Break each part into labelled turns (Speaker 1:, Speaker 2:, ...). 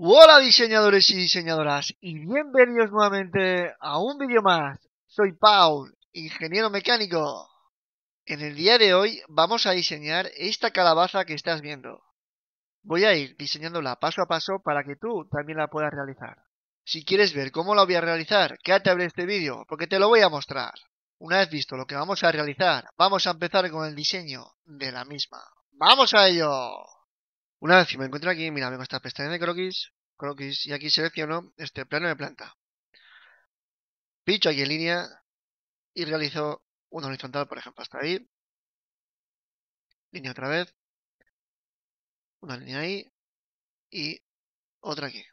Speaker 1: Hola diseñadores y diseñadoras y bienvenidos nuevamente a un vídeo más. Soy Paul, ingeniero mecánico. En el día de hoy vamos a diseñar esta calabaza que estás viendo. Voy a ir diseñándola paso a paso para que tú también la puedas realizar. Si quieres ver cómo la voy a realizar, quédate a ver este vídeo porque te lo voy a mostrar. Una vez visto lo que vamos a realizar, vamos a empezar con el diseño de la misma. ¡Vamos a ello! Una vez que me encuentro aquí, mira, vengo a esta pestaña de croquis, croquis, y aquí selecciono este plano de planta. Picho aquí en línea y realizo una horizontal, por ejemplo, hasta ahí. Línea otra vez. Una línea ahí y otra aquí.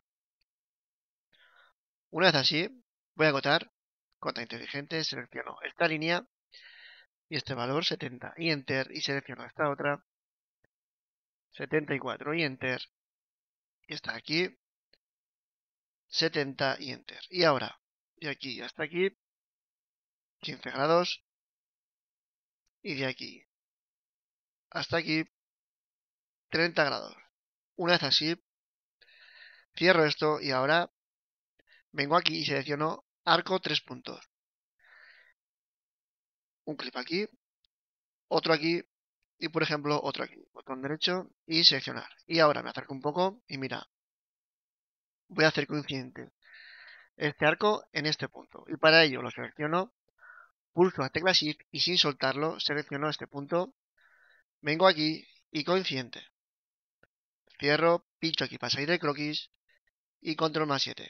Speaker 1: Una vez así, voy a agotar, cota inteligente, selecciono esta línea y este valor 70 y enter y selecciono esta otra 74 y enter. Y está aquí. 70 y enter. Y ahora, de aquí hasta aquí, 15 grados. Y de aquí hasta aquí, 30 grados. Una vez así, cierro esto y ahora vengo aquí y selecciono arco 3 puntos. Un clip aquí, otro aquí y por ejemplo otro aquí, botón derecho y seleccionar. Y ahora me acerco un poco y mira, voy a hacer coincidente este arco en este punto. Y para ello lo selecciono, pulso la tecla Shift y sin soltarlo selecciono este punto, vengo aquí y coincidente. Cierro, pincho aquí para salir de croquis y control más 7.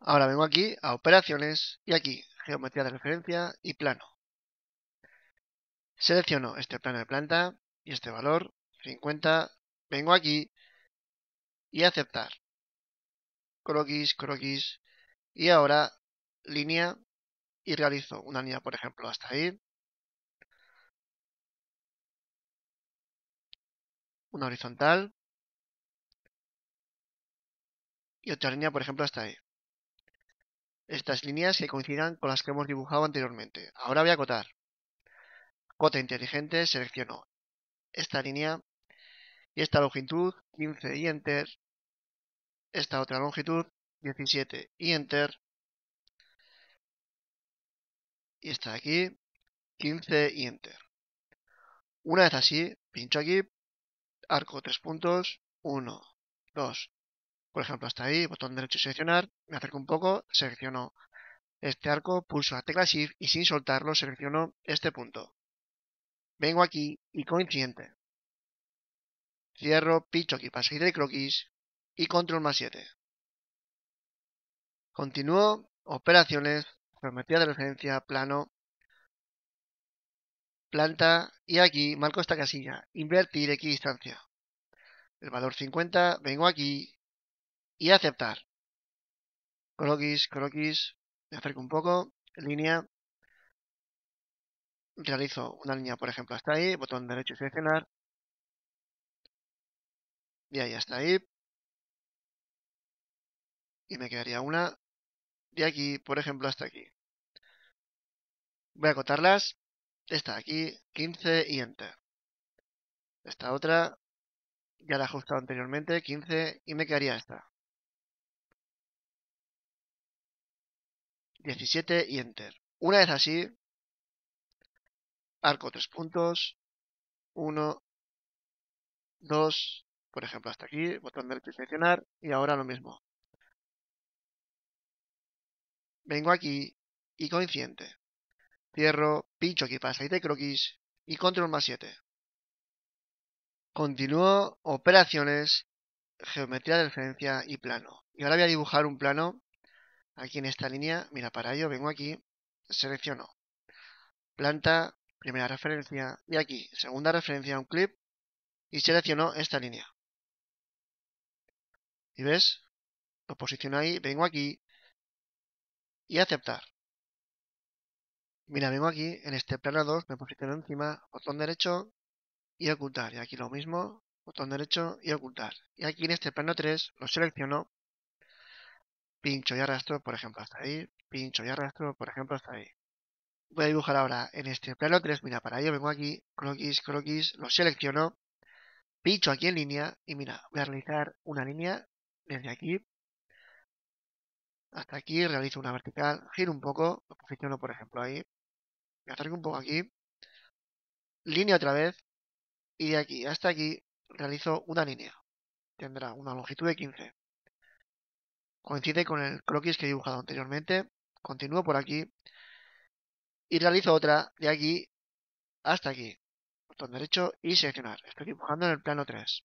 Speaker 1: Ahora vengo aquí a operaciones y aquí geometría de referencia y plano. Selecciono este plano de planta y este valor, 50. Vengo aquí y aceptar. Croquis, croquis. Y ahora línea y realizo una línea, por ejemplo, hasta ahí. Una horizontal. Y otra línea, por ejemplo, hasta ahí. Estas líneas que coincidan con las que hemos dibujado anteriormente. Ahora voy a acotar. Cota inteligente selecciono esta línea y esta longitud 15 y enter, esta otra longitud 17 y enter, y esta de aquí 15 y enter. Una vez así, pincho aquí, arco tres puntos, 1, 2, por ejemplo hasta ahí, botón derecho seleccionar, me acerco un poco, selecciono este arco, pulso la tecla Shift y sin soltarlo selecciono este punto vengo aquí y coincidente. Cierro, picho aquí para seguir de croquis y control más 7. Continúo, operaciones, geometría de referencia, plano, planta y aquí marco esta casilla, invertir distancia El valor 50, vengo aquí y aceptar. Croquis, croquis, me acerco un poco, línea, realizo una línea, por ejemplo, hasta ahí, botón derecho y seleccionar, y ahí hasta ahí, y me quedaría una de aquí, por ejemplo, hasta aquí. Voy a acotarlas, esta aquí, 15 y enter. Esta otra, ya la he ajustado anteriormente, 15, y me quedaría esta. 17 y enter. Una vez así, arco tres puntos, Uno. Dos. por ejemplo, hasta aquí, botón de seleccionar, y ahora lo mismo. Vengo aquí y coincidente. Cierro, pincho aquí para salir de croquis y control más 7. Continúo operaciones, geometría de referencia y plano. Y ahora voy a dibujar un plano aquí en esta línea. Mira, para ello vengo aquí, selecciono planta, primera referencia, y aquí, segunda referencia, un clip, y selecciono esta línea. ¿Y ves? Lo posiciono ahí, vengo aquí, y aceptar. Mira, vengo aquí, en este plano 2, me posiciono encima, botón derecho, y ocultar. Y aquí lo mismo, botón derecho y ocultar. Y aquí en este plano 3 lo selecciono, pincho y arrastro, por ejemplo, hasta ahí, pincho y arrastro, por ejemplo, hasta ahí voy a dibujar ahora en este plano 3, mira, para ello vengo aquí, croquis, croquis, lo selecciono, pincho aquí en línea y mira, voy a realizar una línea desde aquí hasta aquí, realizo una vertical, giro un poco, lo posiciono por ejemplo ahí, me acerco un poco aquí, línea otra vez y de aquí hasta aquí realizo una línea, tendrá una longitud de 15. Coincide con el croquis que he dibujado anteriormente, continúo por aquí y realizo otra de aquí hasta aquí. Botón derecho y seleccionar. Estoy dibujando en el plano 3.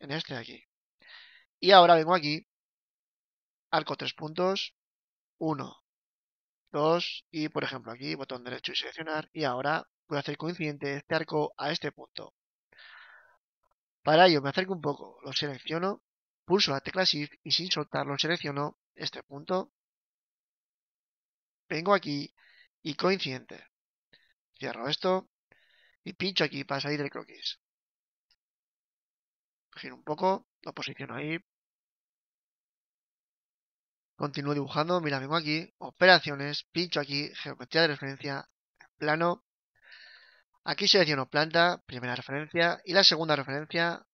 Speaker 1: En este de aquí. Y ahora vengo aquí. Arco tres puntos. 1, 2 y por ejemplo aquí botón derecho y seleccionar. Y ahora voy a hacer coincidente este arco a este punto. Para ello me acerco un poco, lo selecciono, pulso la tecla Shift y sin soltarlo selecciono este punto. Vengo aquí y coincidente. Cierro esto y pincho aquí para salir del croquis. Giro un poco, lo posiciono ahí. Continúo dibujando, mira, vengo aquí, operaciones, pincho aquí, geometría de referencia, plano. Aquí selecciono planta, primera referencia, y la segunda referencia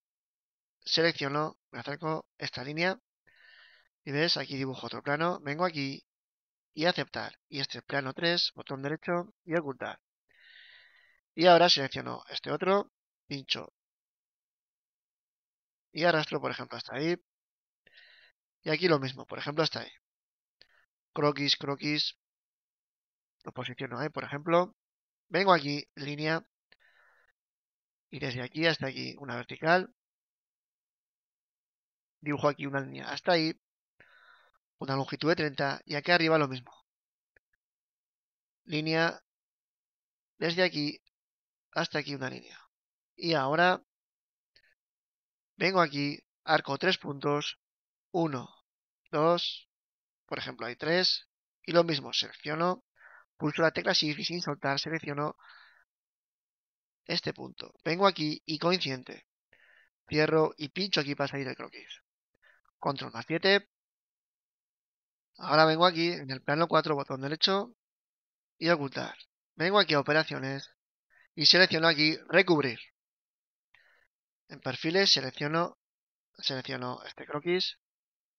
Speaker 1: selecciono, me acerco esta línea, y ves, aquí dibujo otro plano, vengo aquí, y aceptar. Y este plano 3, botón derecho y ocultar. Y ahora selecciono este otro, pincho y arrastro, por ejemplo, hasta ahí. Y aquí lo mismo, por ejemplo, hasta ahí. Croquis, croquis. Lo posiciono ahí, por ejemplo. Vengo aquí, línea. Y desde aquí hasta aquí una vertical. Dibujo aquí una línea hasta ahí una longitud de 30 y aquí arriba lo mismo. Línea desde aquí hasta aquí una línea. Y ahora vengo aquí, arco tres puntos, 1, 2, por ejemplo hay tres y lo mismo, selecciono, pulso la tecla Shift y sin soltar selecciono este punto. Vengo aquí y coincidente, cierro y pincho aquí para salir el croquis. Control más 7, Ahora vengo aquí, en el plano 4, botón derecho y ocultar. Vengo aquí a operaciones y selecciono aquí recubrir. En perfiles selecciono, selecciono este croquis,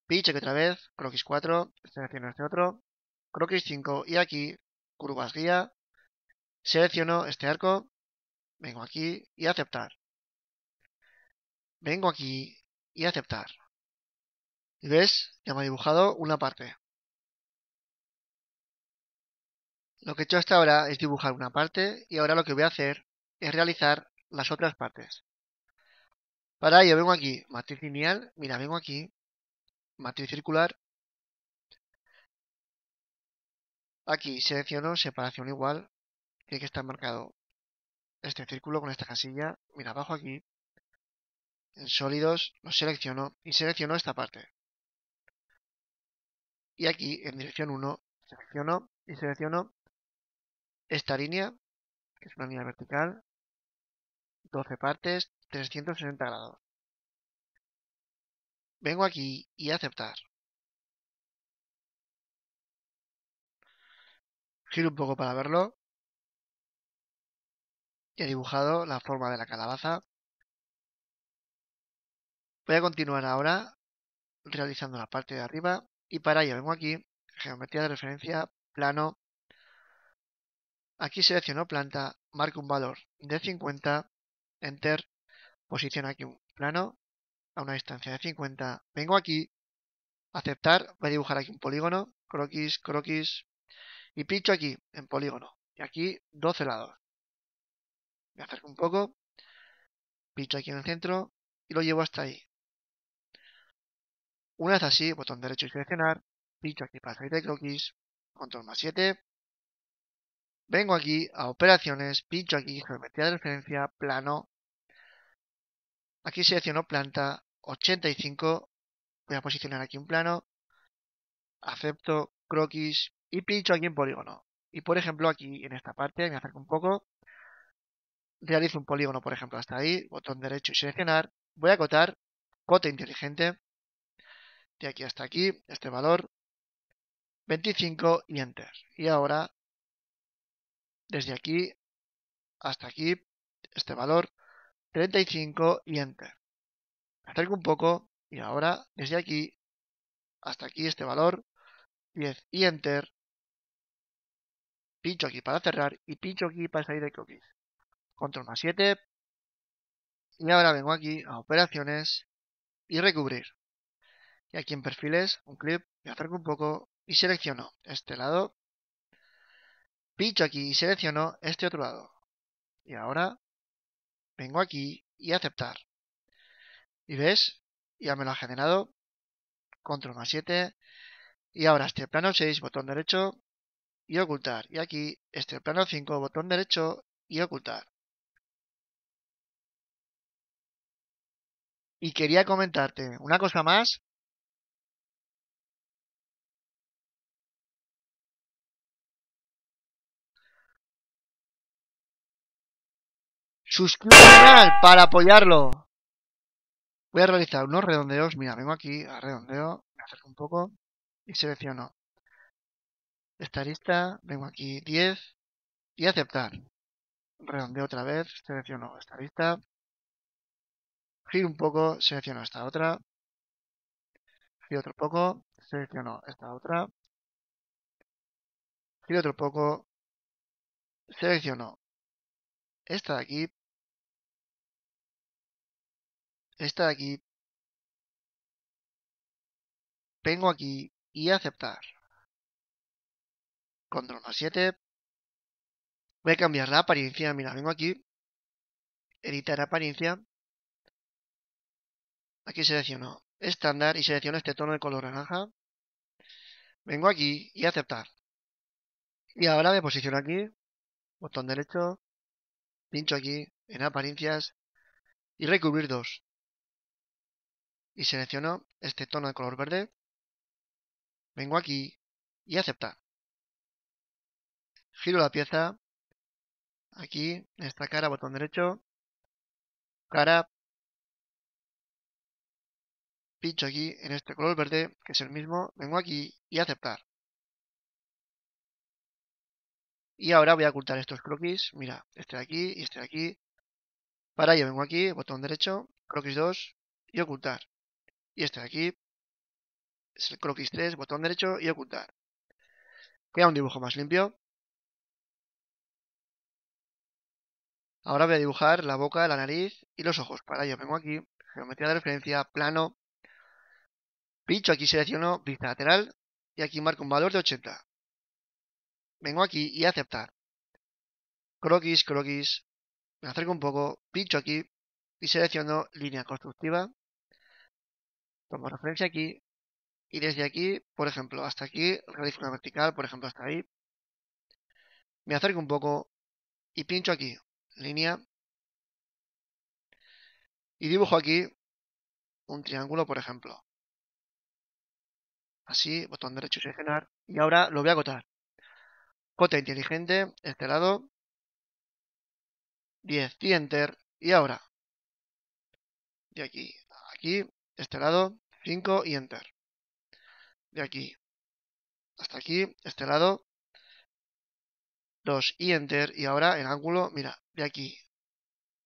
Speaker 1: pitch que otra vez, croquis 4, selecciono este otro, croquis 5 y aquí curvas guía, selecciono este arco, vengo aquí y aceptar. Vengo aquí y aceptar. Y ves, ya me ha dibujado una parte. Lo que he hecho hasta ahora es dibujar una parte y ahora lo que voy a hacer es realizar las otras partes. Para ello vengo aquí, matriz lineal, mira, vengo aquí, matriz circular. Aquí selecciono separación igual, tiene que estar marcado este círculo con esta casilla. Mira, abajo aquí, en sólidos, lo selecciono y selecciono esta parte. Y aquí, en dirección 1, selecciono y selecciono esta línea, que es una línea vertical, 12 partes, 360 grados. Vengo aquí y aceptar. Giro un poco para verlo. He dibujado la forma de la calabaza. Voy a continuar ahora realizando la parte de arriba y para ello vengo aquí, geometría de referencia, plano, Aquí selecciono planta, marco un valor de 50, enter, posiciono aquí un plano a una distancia de 50, vengo aquí, aceptar, voy a dibujar aquí un polígono, croquis, croquis, y pincho aquí en polígono, y aquí 12 lados. Me acerco un poco, pincho aquí en el centro y lo llevo hasta ahí. Una vez así, botón derecho y seleccionar, pincho aquí para salir de croquis, control más 7, Vengo aquí a operaciones, pincho aquí, geometría de referencia, plano. Aquí selecciono planta 85. Voy a posicionar aquí un plano. Acepto croquis y pincho aquí en polígono. Y por ejemplo aquí en esta parte, me acerco un poco. Realizo un polígono, por ejemplo, hasta ahí. Botón derecho y seleccionar. Voy a acotar. cota inteligente. De aquí hasta aquí, este valor. 25 y Enter. Y ahora desde aquí hasta aquí, este valor, 35 y Enter. Me acerco un poco y ahora desde aquí hasta aquí este valor, 10 y Enter. Pincho aquí para cerrar y pincho aquí para salir de cookies. Control más 7. Y ahora vengo aquí a operaciones y recubrir. Y aquí en perfiles, un clip, me acerco un poco y selecciono este lado pincho aquí y selecciono este otro lado. Y ahora vengo aquí y aceptar. Y ves, ya me lo ha generado. Control más 7. Y ahora este plano 6, botón derecho y ocultar. Y aquí este plano 5, botón derecho y ocultar. Y quería comentarte una cosa más Suscríbete al canal para apoyarlo. Voy a realizar unos redondeos. Mira, vengo aquí a redondeo, me acerco un poco y selecciono esta lista. Vengo aquí 10 y aceptar. Redondeo otra vez, selecciono esta lista. Giro un poco, selecciono esta otra. Giro otro poco, selecciono esta otra. Giro otro poco, selecciono esta de aquí esta de aquí, vengo aquí y aceptar. Control más 7. Voy a cambiar la apariencia. Mira, vengo aquí. Editar apariencia. Aquí selecciono estándar y selecciono este tono de color naranja. Vengo aquí y aceptar. Y ahora me posiciono aquí. Botón derecho. Pincho aquí en apariencias. Y recubrir dos y selecciono este tono de color verde, vengo aquí y aceptar. Giro la pieza, aquí, en esta cara, botón derecho, cara, pincho aquí en este color verde, que es el mismo, vengo aquí y aceptar. Y ahora voy a ocultar estos croquis, mira, este de aquí y este de aquí. Para ello vengo aquí, botón derecho, croquis 2 y ocultar. Y este de aquí es el croquis 3, botón derecho y ocultar. Queda un dibujo más limpio. Ahora voy a dibujar la boca, la nariz y los ojos. Para ello vengo aquí, geometría de referencia, plano, pincho aquí selecciono vista lateral y aquí marco un valor de 80. Vengo aquí y aceptar. Croquis, croquis, me acerco un poco, pincho aquí y selecciono línea constructiva como referencia aquí y desde aquí, por ejemplo, hasta aquí, realizo vertical, por ejemplo, hasta ahí. Me acerco un poco y pincho aquí, línea. Y dibujo aquí un triángulo, por ejemplo. Así, botón derecho y seleccionar. Y ahora lo voy a acotar. Cota inteligente, este lado. 10 y enter. Y ahora, de aquí a aquí, este lado. 5 y Enter. De aquí hasta aquí, este lado. 2 y Enter. Y ahora el ángulo, mira, de aquí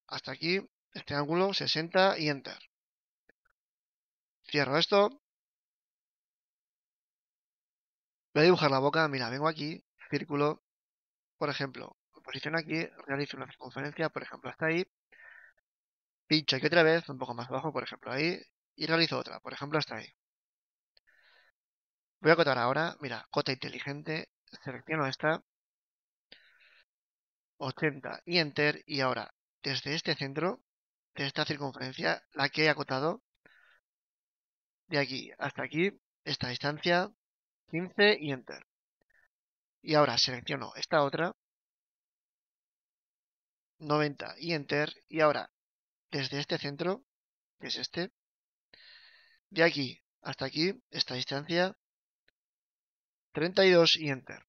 Speaker 1: hasta aquí, este ángulo, 60 y Enter. Cierro esto. Voy a dibujar la boca, mira, vengo aquí, círculo, por ejemplo, me posiciono aquí, realizo una circunferencia, por ejemplo, hasta ahí, pincho aquí otra vez, un poco más abajo, por ejemplo, ahí, y realizo otra, por ejemplo hasta ahí. Voy a acotar ahora, mira, cota inteligente, selecciono esta, 80 y enter, y ahora desde este centro, de esta circunferencia, la que he acotado, de aquí hasta aquí, esta distancia, 15 y enter. Y ahora selecciono esta otra, 90 y enter, y ahora desde este centro, que es este, de aquí hasta aquí, esta distancia, 32 y Enter.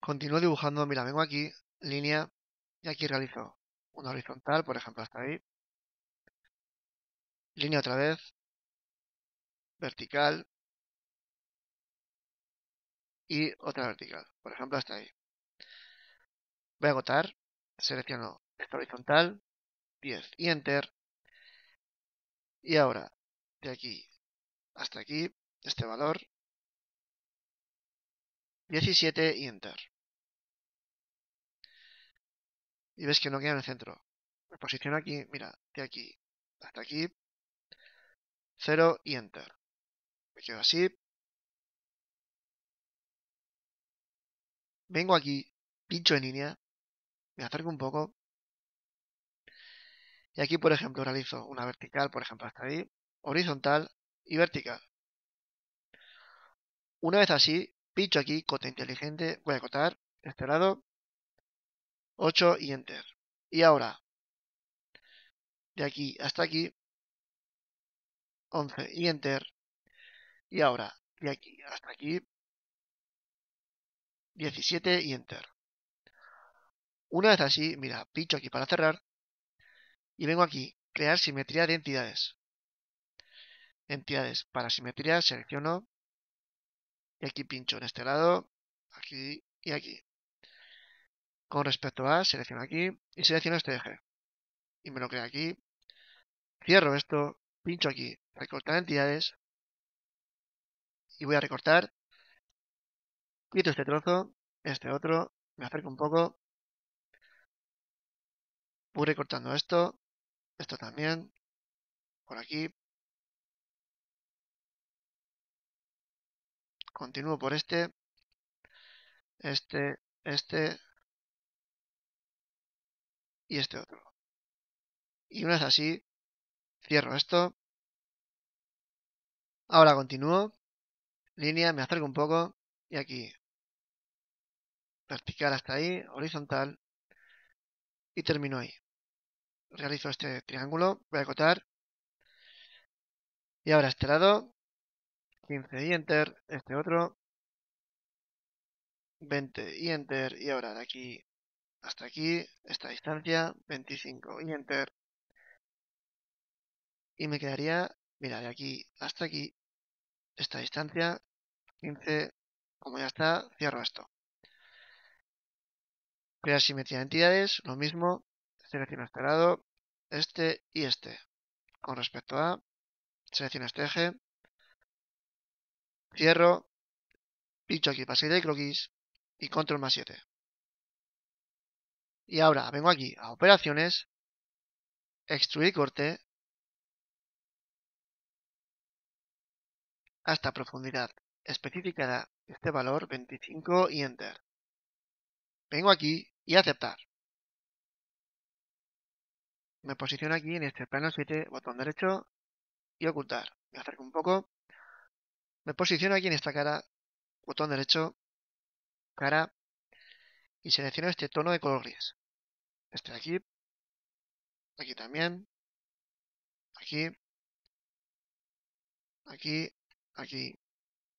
Speaker 1: Continúo dibujando, mira, vengo aquí, línea, y aquí realizo una horizontal, por ejemplo, hasta ahí. Línea otra vez, vertical, y otra vertical, por ejemplo, hasta ahí. Voy a agotar, selecciono horizontal, 10 y enter. Y ahora, de aquí hasta aquí, este valor, 17 y enter. Y ves que no queda en el centro. Me posiciono aquí, mira, de aquí hasta aquí, 0 y enter. Me quedo así. Vengo aquí, pincho en línea, me acerco un poco, y aquí, por ejemplo, realizo una vertical, por ejemplo, hasta ahí, horizontal y vertical. Una vez así, picho aquí, cota inteligente, voy a cotar este lado, 8 y enter. Y ahora, de aquí hasta aquí, 11 y enter. Y ahora, de aquí hasta aquí, 17 y enter. Una vez así, mira, picho aquí para cerrar y vengo aquí, crear simetría de entidades. Entidades para simetría, selecciono y aquí pincho en este lado, aquí y aquí. Con respecto a, selecciono aquí y selecciono este eje. Y me lo crea aquí. Cierro esto, pincho aquí, recortar entidades. Y voy a recortar. Quito este trozo, este otro, me acerco un poco. Voy recortando esto. Esto también. Por aquí. Continúo por este. Este, este. Y este otro. Y una vez así, cierro esto. Ahora continúo. Línea, me acerco un poco. Y aquí. Vertical hasta ahí, horizontal. Y termino ahí realizo este triángulo, voy a acotar. Y ahora este lado, 15 y enter, este otro, 20 y enter, y ahora de aquí hasta aquí, esta distancia, 25 y enter. Y me quedaría, mira, de aquí hasta aquí, esta distancia, 15, como ya está, cierro esto. Crear simetría de entidades, lo mismo, selecciono este lado, este y este. Con respecto a, selecciono este eje, cierro, pincho aquí para salir de croquis y control más 7. Y ahora vengo aquí a operaciones, extruir corte, hasta profundidad especificada este valor 25 y enter. Vengo aquí y aceptar me posiciono aquí en este plano, 7, botón derecho y ocultar. Me acerco un poco. Me posiciono aquí en esta cara, botón derecho, cara, y selecciono este tono de color gris. Este de aquí, aquí también, aquí, aquí, aquí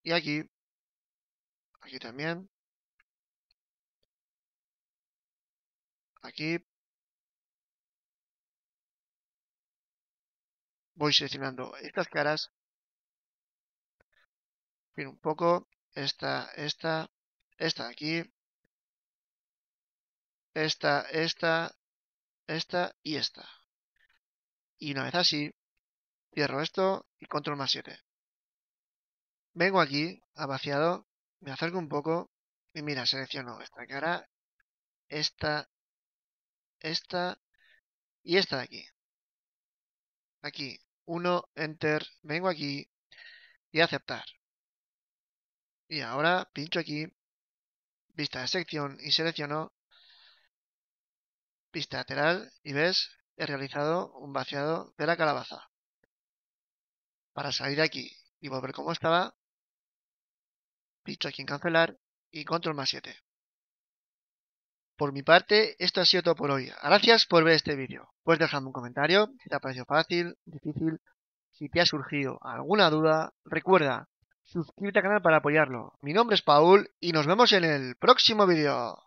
Speaker 1: y aquí, aquí también, aquí, voy seleccionando estas caras. voy un poco. Esta, esta, esta de aquí. Esta, esta, esta y esta. Y una vez así, cierro esto y control más 7. Vengo aquí, a vaciado, me acerco un poco y mira, selecciono esta cara, esta, esta y esta de aquí aquí, 1, enter, vengo aquí y aceptar. Y ahora pincho aquí, vista de sección y selecciono vista lateral y ves, he realizado un vaciado de la calabaza. Para salir aquí y volver como estaba, pincho aquí en cancelar y control más 7. Por mi parte, esto ha sido todo por hoy. Gracias por ver este vídeo. Puedes dejarme un comentario si te ha parecido fácil, difícil, si te ha surgido alguna duda. Recuerda, suscríbete al canal para apoyarlo. Mi nombre es Paul y nos vemos en el próximo vídeo.